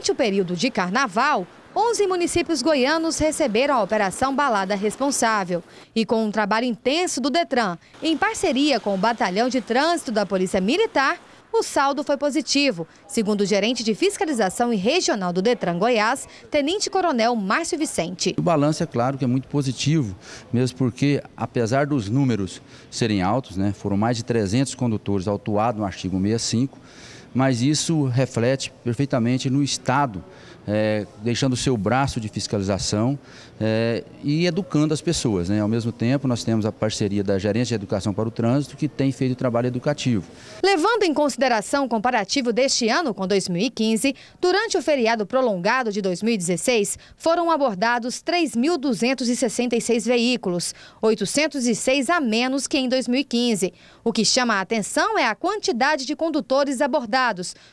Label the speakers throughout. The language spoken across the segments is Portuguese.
Speaker 1: Durante o período de carnaval, 11 municípios goianos receberam a Operação Balada Responsável. E com um trabalho intenso do DETRAN, em parceria com o Batalhão de Trânsito da Polícia Militar, o saldo foi positivo, segundo o gerente de fiscalização e regional do Detran Goiás, Tenente Coronel Márcio Vicente. O
Speaker 2: balanço é claro que é muito positivo, mesmo porque apesar dos números serem altos, né, foram mais de 300 condutores autuados no artigo 65, mas isso reflete perfeitamente no Estado, é, deixando o seu braço de fiscalização é, e educando as pessoas. Né? Ao mesmo tempo, nós temos a parceria da Gerência de Educação para o Trânsito, que tem feito trabalho educativo.
Speaker 1: Levando em consideração o comparativo deste ano com 2015, durante o feriado prolongado de 2016, foram abordados 3.266 veículos, 806 a menos que em 2015. O que chama a atenção é a quantidade de condutores abordados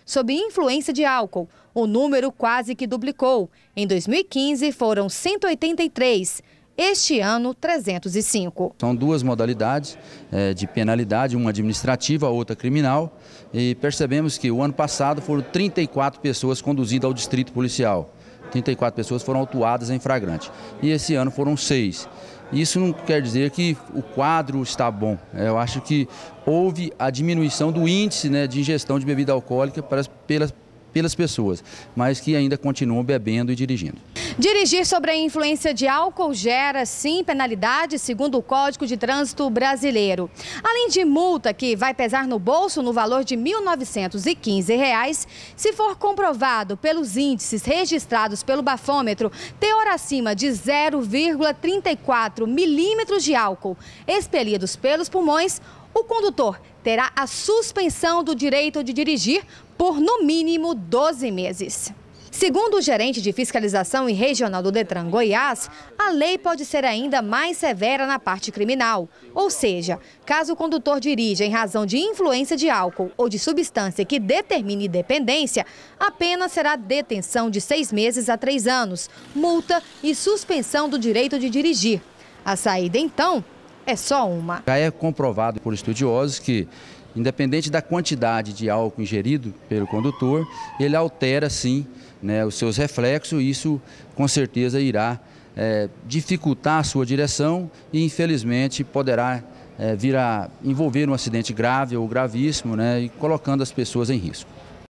Speaker 1: sob influência de álcool. O número quase que duplicou. Em 2015, foram 183 este ano 305.
Speaker 2: São duas modalidades é, de penalidade, uma administrativa, outra criminal, e percebemos que o ano passado foram 34 pessoas conduzidas ao distrito policial. 34 pessoas foram autuadas em flagrante. E esse ano foram seis. Isso não quer dizer que o quadro está bom. É, eu acho que houve a diminuição do índice né, de ingestão de bebida alcoólica para, pelas, pelas pessoas, mas que ainda continuam bebendo e dirigindo.
Speaker 1: Dirigir sobre a influência de álcool gera, sim, penalidade, segundo o Código de Trânsito Brasileiro. Além de multa, que vai pesar no bolso no valor de R$ 1.915, reais, se for comprovado pelos índices registrados pelo bafômetro teor acima de 0,34 milímetros de álcool expelidos pelos pulmões, o condutor terá a suspensão do direito de dirigir por no mínimo 12 meses. Segundo o gerente de fiscalização e regional do Detran Goiás, a lei pode ser ainda mais severa na parte criminal. Ou seja, caso o condutor dirija em razão de influência de álcool ou de substância que determine dependência, a pena será detenção de seis meses a três anos, multa e suspensão do direito de dirigir. A saída, então, é só uma.
Speaker 2: Já é comprovado por estudiosos que independente da quantidade de álcool ingerido pelo condutor, ele altera sim né, os seus reflexos e isso com certeza irá é, dificultar a sua direção e infelizmente poderá é, vir a envolver um acidente grave ou gravíssimo né, e colocando as pessoas em risco.